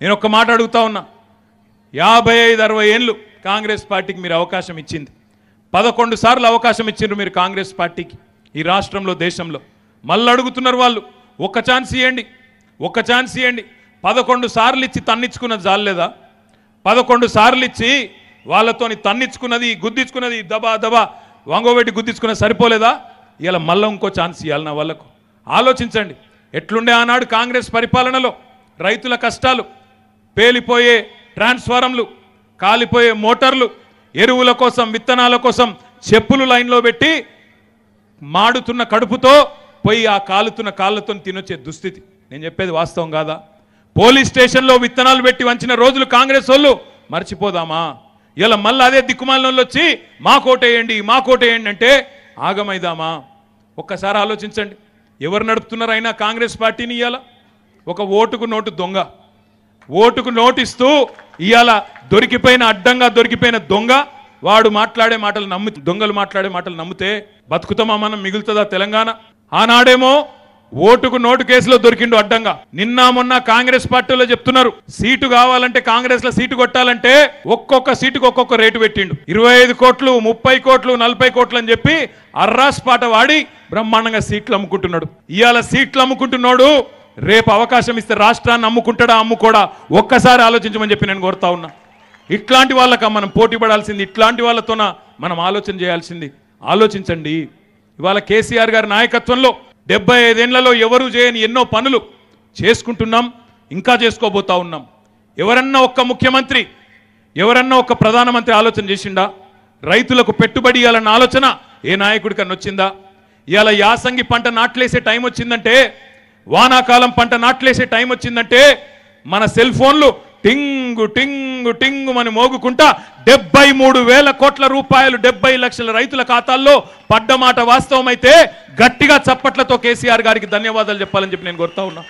నేను ఒక్క మాట అడుగుతా ఉన్నా యాభై ఐదు అరవై ఏళ్ళు కాంగ్రెస్ పార్టీకి మీరు అవకాశం ఇచ్చింది పదకొండు సార్లు అవకాశం ఇచ్చిండ్రు మీరు కాంగ్రెస్ పార్టీకి ఈ రాష్ట్రంలో దేశంలో మళ్ళీ అడుగుతున్నారు వాళ్ళు ఒక ఛాన్స్ ఇవ్వండి ఒక ఛాన్స్ ఇవ్వండి పదకొండు సార్లు ఇచ్చి తన్నించుకున్నది జాలేదా పదకొండు సార్లు ఇచ్చి వాళ్ళతోని తన్నించుకున్నది గుద్దించుకున్నది దబా దబా వంగోబెట్టి గుద్దించుకున్నది సరిపోలేదా ఇలా మళ్ళీ ఇంకో ఛాన్స్ ఇవ్వాలి నా వాళ్ళకు ఆలోచించండి ఎట్లుండే ఆనాడు కాంగ్రెస్ పరిపాలనలో రైతుల కష్టాలు పేలిపోయే ట్రాన్స్ఫారంలు కాలిపోయే మోటార్లు ఎరువుల కోసం విత్తనాల కోసం చెప్పులు లైన్లో పెట్టి మాడుతున్న కడుపుతో పోయి ఆ కాలుతున్న కాళ్ళతో తినొచ్చే దుస్థితి నేను చెప్పేది వాస్తవం కాదా పోలీస్ స్టేషన్లో విత్తనాలు పెట్టి వంచిన రోజులు కాంగ్రెస్ వాళ్ళు మర్చిపోదామా ఇలా మళ్ళీ అదే దిక్కుమాలంలో వచ్చి మా కోటేయండి మా కోటేయండి అంటే ఆగమైదామా ఒక్కసారి ఆలోచించండి ఎవరు నడుపుతున్నారైనా కాంగ్రెస్ పార్టీని ఇవ్వాల ఒక ఓటుకు నోటు దొంగ ఓటుకు నోటిస్తూ ఇవాళ దొరికిపోయిన అడ్డంగా దొరికిపోయిన దొంగ వాడు మాట్లాడే మాటలు నమ్ము దొంగలు మాట్లాడే మాటలు నమ్మితే బతుకుతామా మనం మిగులుతుందా తెలంగాణ ఆనాడేమో ఓటుకు నోటు కేసులో దొరికిండు అడ్డంగా నిన్న మొన్న కాంగ్రెస్ పార్టీలో చెప్తున్నారు సీటు కావాలంటే కాంగ్రెస్ లో సీటు కొట్టాలంటే ఒక్కొక్క సీటుకు ఒక్కొక్క రేటు పెట్టిండు ఇరవై ఐదు కోట్లు ముప్పై కోట్లు నలభై కోట్లు అని చెప్పి అర్రాస్ పాట వాడి బ్రహ్మాండంగా సీట్లు అమ్ముకుంటున్నాడు ఇవాళ సీట్లు అమ్ముకుంటున్నాడు రేపు అవకాశం ఇస్తే రాష్ట్రాన్ని అమ్ముకుంటాడా అమ్ముకోడా ఒక్కసారి ఆలోచించమని చెప్పి నేను కోరుతా ఉన్నా ఇట్లాంటి వాళ్ళక మనం పోటీ పడాల్సింది ఇట్లాంటి వాళ్ళతోన మనం ఆలోచన చేయాల్సింది ఆలోచించండి ఇవాళ కేసీఆర్ గారి నాయకత్వంలో డెబ్బై ఐదేళ్లలో ఎవరు చేయని ఎన్నో పనులు చేసుకుంటున్నాం ఇంకా చేసుకోబోతా ఉన్నాం ఎవరన్నా ఒక్క ముఖ్యమంత్రి ఎవరన్నా ఒక్క ప్రధానమంత్రి ఆలోచన చేసిండా రైతులకు పెట్టుబడి ఇవ్వాలన్న ఆలోచన ఏ నాయకుడికన్నా వచ్చిందా ఇవాళ యాసంగి పంట నాట్లేసే టైం వచ్చిందంటే వానాకాలం పంట నాట్లేసే టైం వచ్చిందంటే మన సెల్ ఫోన్లు టింగు టింగు టింగు అని మోగుకుంటా డెబ్బై మూడు వేల కోట్ల రూపాయలు డెబ్బై లక్షల రైతుల ఖాతాల్లో పడ్డమాట వాస్తవమైతే గట్టిగా చప్పట్లతో కేసీఆర్ గారికి ధన్యవాదాలు చెప్పాలని చెప్పి నేను కోరుతా ఉన్నా